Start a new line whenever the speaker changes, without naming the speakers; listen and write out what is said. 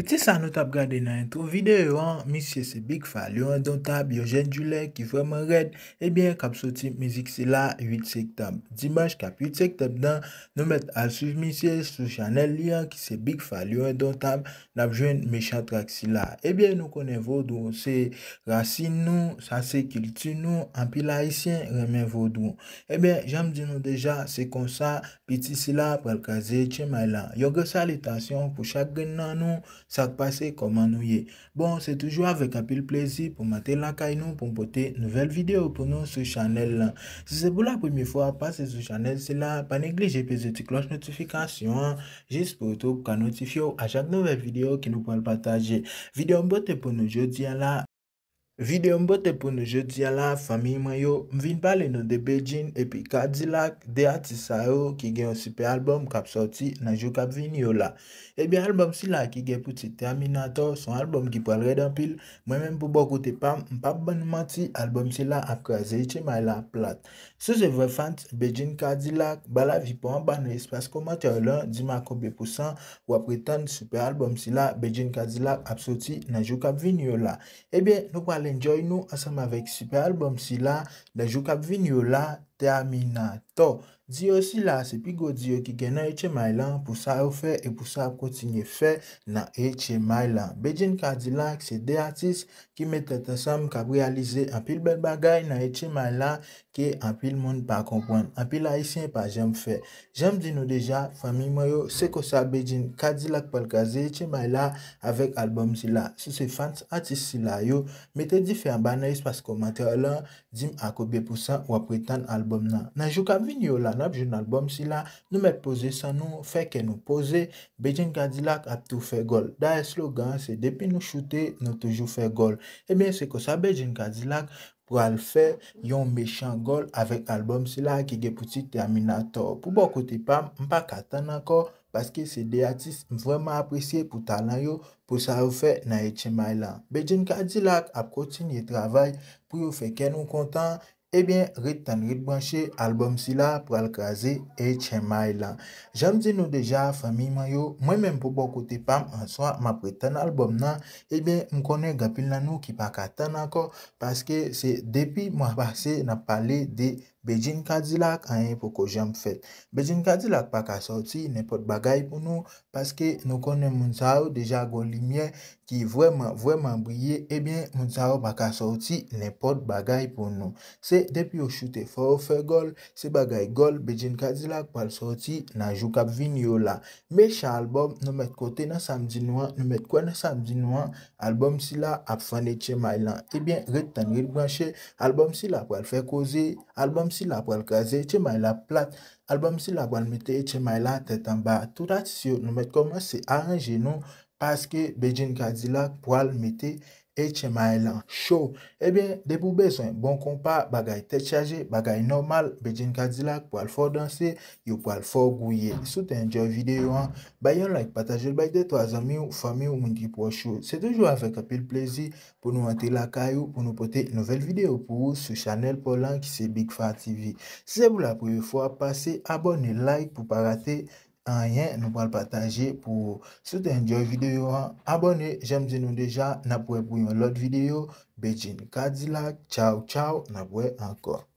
Piti sa nou tap gade nan entro videyo an, misye se bik fa, lyo an don tab, yo jen djulek ki vremen red, ebyen kap soti mizik si la 8 sektab. Dibaj kap 8 sektab dan, nou met al suj misye sou chanel lyo an ki se bik fa, lyo an don tab, nap jwen mechatrak si la. Ebyen nou konen vodou, se rasi nou, sa se kil tu nou, an pi la isyen remen vodou. Ebyen janm di nou deja, se konsa, piti si la pral kaze, chen may lan, yo gesa li tasyon pou chak gen nan nou. ça passait comment nous Bon, c'est toujours avec un pile plaisir pour mater la nous pour porter nouvelle vidéo pour nous sur channel Si c'est pour la première fois, passez sur channel, c'est là, pas négliger petite cloche notification, hein. juste pour tout, pour notifier à chaque nouvelle vidéo qui nous le partager. Vidéo beauté pour nous à là. Videyo mbote pou nou je diya la, fami yi mayo, mvin pale nou de Beijing epi Cadillac, de ati sa yo ki gen yon super albom kap sorti nan jou kap vini yo la. Ebyen, albom si la ki gen pouti Terminator, son albom ki pral redan pil, mwen men pou boku te pam, mpap ban nou mati albom si la apkwa ze ite may la plat. Se ze vre fant, Beijing Cadillac, bala vi pou anba nou espas komat yo lan, di mako be pou san wap reten super albom si la Beijing Cadillac ap sorti nan jou kap vini yo la. Ebyen, nou pale Enjoy nou asama vek sipe albom si la, dajou kap vinyo la. To, diyo si la se pi go diyo ki gen nan eche may lan pou sa ou fe e pou sa ap kontinye fe nan eche may lan. Bejin Kadilak se de atis ki mette tasam kap realize apil bel bagay nan eche may lan ki apil moun pa kompon. Apil la isye pa jem fe. Jem di nou deja, fami mwayo, se ko sa bejin Kadilak pal kaze eche may lan avek albom si la. Se se fans atis si la yo, mette di fe an banayis pasko mater alan jim akobye pou sa wapwetan albom. Nan jou kap vin yo la nan ap joun albom sila, nou met pose san nou, fek en nou pose, bejjen kadi lak ap tou fe gol. Da eslogan se depi nou choute, nou toujou fe gol. Ebyen eh se ko sa bejjen kadi lak pou al fe yon mechant gol avek albom sila ki ge pouti terminator. Pou bo kote pam, mpa katan anko, paske se de atis mvreman apresye pou talan yo pou sa ou fe nan ete may lan. Bejjen kadi lak ap kontin ye travay pou yo fek en nou kontan. Ebyen, rit tan rit branche, albom si la, pral kaze, e chen may la. Jamsi nou deja, fami may yo, mwen men pou pou kote pam, ansoa, ma pre tan albom nan, ebyen, mkone gapil nan nou ki pa katan akon, paske se depi mwa vase na pale de... bejine kadilak anye pou ko jem fèt. Bejine kadilak pa ka sorti nepot bagay pou nou, paske nou konnen mounsa ou deja goun limye ki vwèman, vwèman bwye ebyen, mounsa ou pa ka sorti nepot bagay pou nou. Se depi ou chute fò ou fè gol, se bagay gol, bejine kadilak pou al sorti nan jou kap vin yo la. Mè chan albom nou mèt kote nan samdi nouan, nou mèt kwa nan samdi nouan, albom si la ap fane tche may lan. Ebyen, ret tan ril branche, albom si la pou al fè koze, albom si la pwal kaze, che may la plat albam si la pwal mite, che may la tetan ba, tout atis yo, nou met koman se aranje nou, paske bejin kaze la pwal mite Eche ma elan, chou. Ebyen, de pou bezwen, bon kompa, bagay tet chaje, bagay normal, bejen kadilak, po al for danse, yo po al for gouye. Soute enjou videyo an, bayon like, patajel, bayde to a zami ou fami ou moun di po chou. Se toujou aven kapil plezi pou nou ante lakay ou pou nou pote nouvel videyo pou ou sou chanel polan ki se BigFa TV. Se se pou la pouye fwa pase, abone like pou pa rate. rien nous partager pour soutenir la vidéo abonnez j'aime nous déjà n'a pour une autre vidéo Beijing Cadillac ciao ciao n'a encore